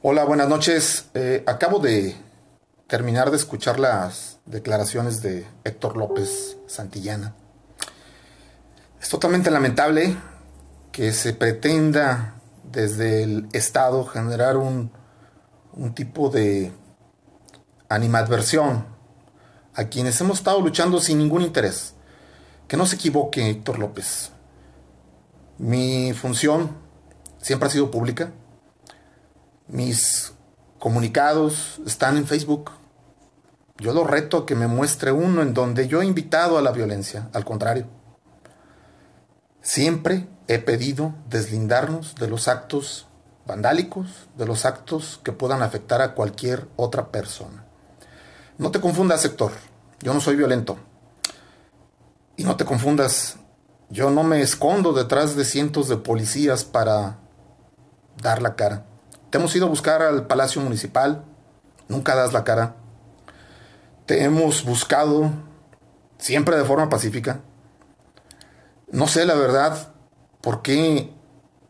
Hola, buenas noches. Eh, acabo de terminar de escuchar las declaraciones de Héctor López Santillana. Es totalmente lamentable que se pretenda desde el Estado generar un, un tipo de animadversión a quienes hemos estado luchando sin ningún interés. Que no se equivoque Héctor López. Mi función siempre ha sido pública mis comunicados están en Facebook. Yo lo reto a que me muestre uno en donde yo he invitado a la violencia, al contrario. Siempre he pedido deslindarnos de los actos vandálicos, de los actos que puedan afectar a cualquier otra persona. No te confundas, sector. Yo no soy violento. Y no te confundas, yo no me escondo detrás de cientos de policías para dar la cara. Te hemos ido a buscar al Palacio Municipal, nunca das la cara. Te hemos buscado siempre de forma pacífica. No sé la verdad por qué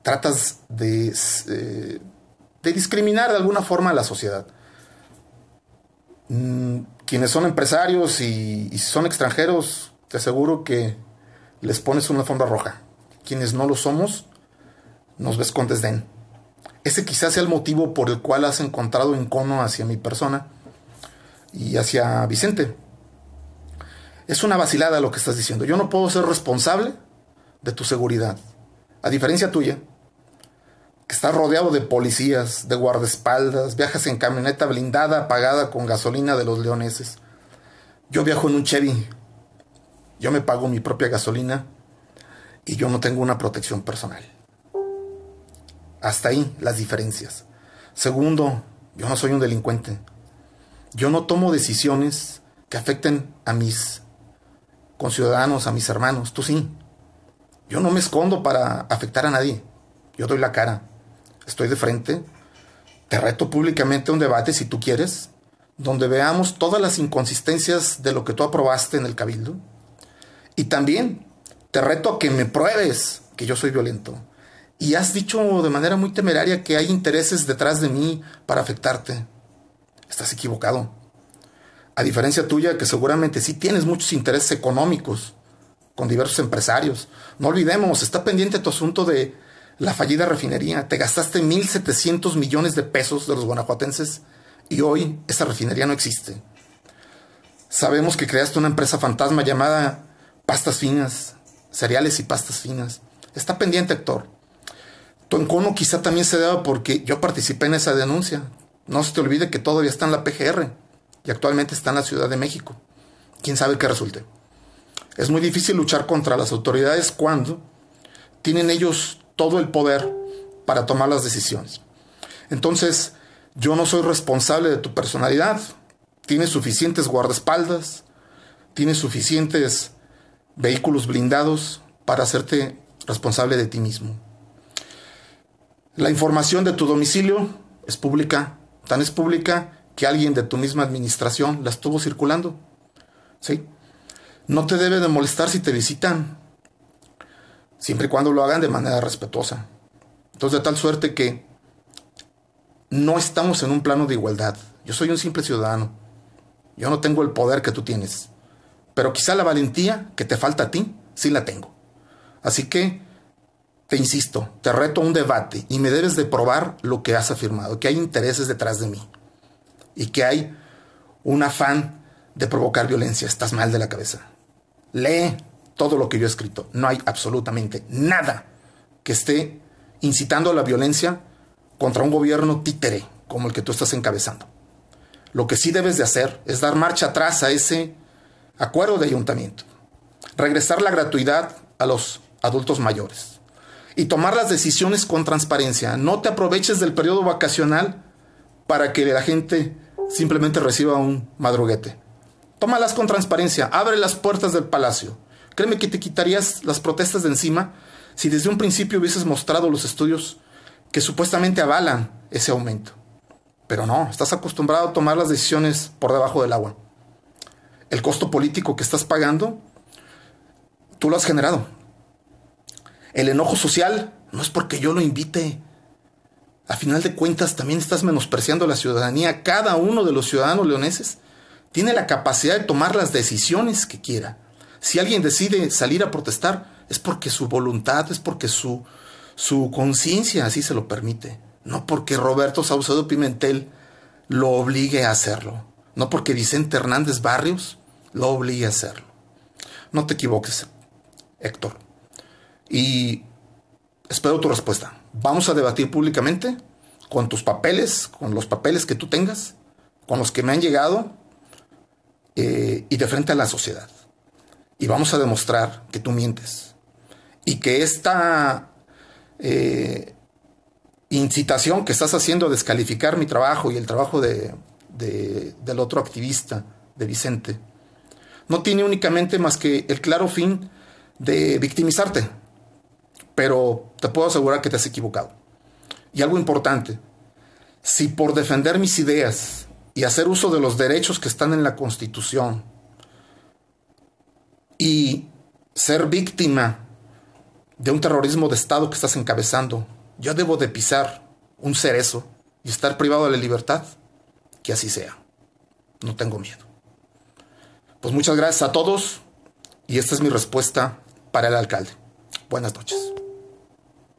tratas de, eh, discriminar de alguna forma a la sociedad. Mm, quienes son empresarios y, son extranjeros, te aseguro que les pones una fonda roja. Quienes no lo somos, nos ves con desdén. Ese quizás sea el motivo por el cual has encontrado encono hacia mi persona y hacia Vicente. Es una vacilada lo que estás diciendo. Yo no puedo ser responsable de tu seguridad. A diferencia tuya, que estás rodeado de policías, de guardaespaldas, viajas en camioneta blindada apagada con gasolina de los leoneses. Yo viajo en un Chevy. Yo me pago mi propia gasolina y yo no tengo una protección personal. Hasta ahí las diferencias. Segundo, yo no soy un delincuente. Yo no tomo decisiones que afecten a mis conciudadanos, a mis hermanos. Tú sí. Yo no me escondo para afectar a nadie. Yo doy la cara. Estoy de frente. Te reto públicamente un debate si tú quieres, donde veamos todas las inconsistencias de lo que tú aprobaste en el cabildo. Y también te reto a que me pruebes que yo soy violento y has dicho de manera muy temeraria que hay intereses detrás de mí para afectarte. Estás equivocado. A diferencia tuya, que seguramente sí tienes muchos intereses económicos con diversos empresarios. No olvidemos, está pendiente tu asunto de la fallida refinería. Te gastaste 1.700 millones de pesos de los guanajuatenses y hoy esa refinería no existe. Sabemos que creaste una empresa fantasma llamada Pastas Finas, cereales y pastas finas. Está pendiente, Héctor encono quizá también se daba porque yo participé en esa denuncia. No se te olvide que todavía está en la PGR y actualmente está en la Ciudad de México. Quién sabe qué resulte. Es muy difícil luchar contra las autoridades cuando tienen ellos todo el poder para tomar las decisiones. Entonces, yo no soy responsable de tu personalidad. Tienes suficientes guardaespaldas, tienes suficientes vehículos blindados para hacerte responsable de ti mismo. La información de tu domicilio es pública, tan es pública que alguien de tu misma administración la estuvo circulando. ¿Sí? No te debe de molestar si te visitan, siempre y cuando lo hagan de manera respetuosa. Entonces, de tal suerte que no estamos en un plano de igualdad. Yo soy un simple ciudadano. Yo no tengo el poder que tú tienes. Pero quizá la valentía que te falta a ti, sí la tengo. Así que te insisto, te reto a un debate y me debes de probar lo que has afirmado, que hay intereses detrás de mí y que hay un afán de provocar violencia. Estás mal de la cabeza. Lee todo lo que yo he escrito. No hay absolutamente nada que esté incitando a la violencia contra un gobierno títere como el que tú estás encabezando. Lo que sí debes de hacer es dar marcha atrás a ese acuerdo de ayuntamiento. Regresar la gratuidad a los adultos mayores y tomar las decisiones con transparencia. No te aproveches del periodo vacacional para que la gente simplemente reciba un madruguete. Tómalas con transparencia, abre las puertas del palacio. Créeme que te quitarías las protestas de encima si desde un principio hubieses mostrado los estudios que supuestamente avalan ese aumento. Pero no, estás acostumbrado a tomar las decisiones por debajo del agua. El costo político que estás pagando, tú lo has generado. El enojo social no es porque yo lo invite. A final de cuentas, también estás menospreciando a la ciudadanía. Cada uno de los ciudadanos leoneses tiene la capacidad de tomar las decisiones que quiera. Si alguien decide salir a protestar, es porque su voluntad, es porque su, su conciencia así se lo permite. No porque Roberto Saucedo Pimentel lo obligue a hacerlo. No porque Vicente Hernández Barrios lo obligue a hacerlo. No te equivoques, Héctor. Y espero tu respuesta. Vamos a debatir públicamente con tus papeles, con los papeles que tú tengas, con los que me han llegado eh, y de frente a la sociedad. Y vamos a demostrar que tú mientes y que esta eh, incitación que estás haciendo a descalificar mi trabajo y el trabajo del otro activista, de Vicente, no tiene únicamente más que el claro fin de victimizarte, pero te puedo asegurar que te has equivocado. Y algo importante, si por defender mis ideas y hacer uso de los derechos que están en la Constitución y ser víctima de un terrorismo de Estado que estás encabezando, yo debo de pisar un cerezo y estar privado de la libertad, que así sea. No tengo miedo. Pues muchas gracias a todos y esta es mi respuesta para el alcalde. Buenas noches.